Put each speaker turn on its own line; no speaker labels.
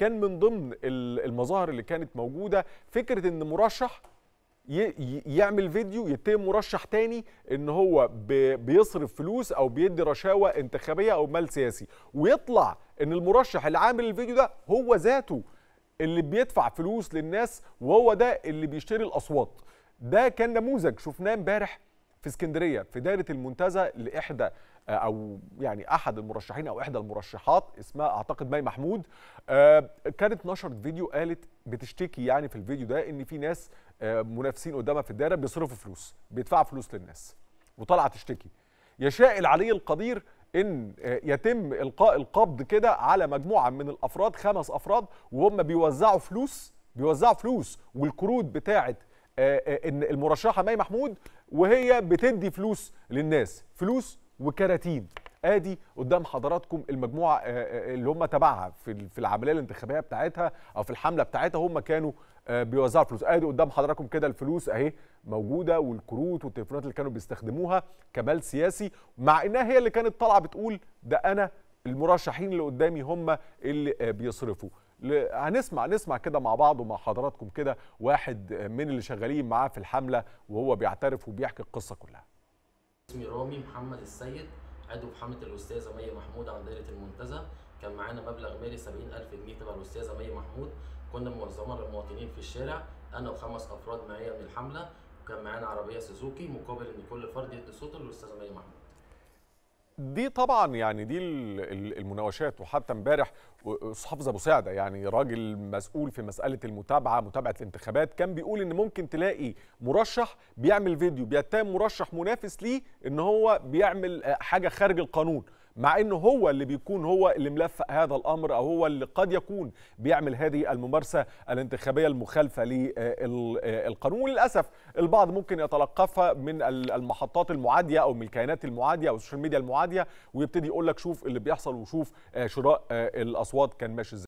كان من ضمن المظاهر اللي كانت موجوده فكره ان مرشح يعمل فيديو يتم مرشح تاني ان هو بيصرف فلوس او بيدي رشاوى انتخابيه او مال سياسي ويطلع ان المرشح اللي عامل الفيديو ده هو ذاته اللي بيدفع فلوس للناس وهو ده اللي بيشتري الاصوات ده كان نموذج شفناه امبارح في اسكندريه في دايره المنتزه لاحدى آه، او يعني احد المرشحين او احدى المرشحات اسمها اعتقد مي محمود آه، كانت نشرت فيديو قالت بتشتكي يعني في الفيديو ده ان في ناس آه، منافسين قدامها في الدايره بيصرفوا فلوس بيدفعوا فلوس للناس وطالعه تشتكي يشاء العلي القدير ان يتم القاء القبض كده على مجموعه من الافراد خمس افراد وهم بيوزعوا فلوس بيوزعوا فلوس والكروت بتاعه المرشحه مي محمود وهي بتدي فلوس للناس فلوس وكراتين ادي قدام حضراتكم المجموعه آه، آه، اللي هم تبعها في العمليه الانتخابيه بتاعتها او في الحمله بتاعتها هم كانوا آه، بيوزعوا فلوس ادي قدام حضراتكم كده الفلوس اهي موجوده والكروت والتليفونات اللي كانوا بيستخدموها كمال سياسي مع انها هي اللي كانت طالعه بتقول ده انا المرشحين اللي قدامي هم اللي بيصرفوا هنسمع نسمع كده مع بعض ومع حضراتكم كده واحد من اللي شغالين معاه في الحمله وهو بيعترف وبيحكي القصه كلها
اسمي رامي محمد السيد عضو في حمله الاستاذه مي محمود عن دايره المنتزه كان معانا مبلغ مالي 70000 جنيه تبع الاستاذه مي محمود كنا منظمه للمواطنين في الشارع انا وخمس افراد معايا من الحمله وكان معانا عربيه سوزوكي مقابل ان كل فرد يدي صوته للاستاذه مي محمود
دي طبعا يعني دي المناوشات وحتى امبارح حافظ ابو سعده يعني راجل مسؤول في مساله المتابعه متابعه الانتخابات كان بيقول ان ممكن تلاقي مرشح بيعمل فيديو بيتهم مرشح منافس ليه ان هو بيعمل آه، حاجه خارج القانون مع انه هو اللي بيكون هو اللي ملفق هذا الامر او هو اللي قد يكون بيعمل هذه الممارسه الانتخابيه المخالفه للقانون وللاسف البعض ممكن يتلقفها من المحطات المعاديه او من الكيانات المعاديه او السوشيال ميديا المعاديه ويبتدي يقول لك شوف اللي بيحصل وشوف آه، شراء آه، الاصوات كان ماشي ازاي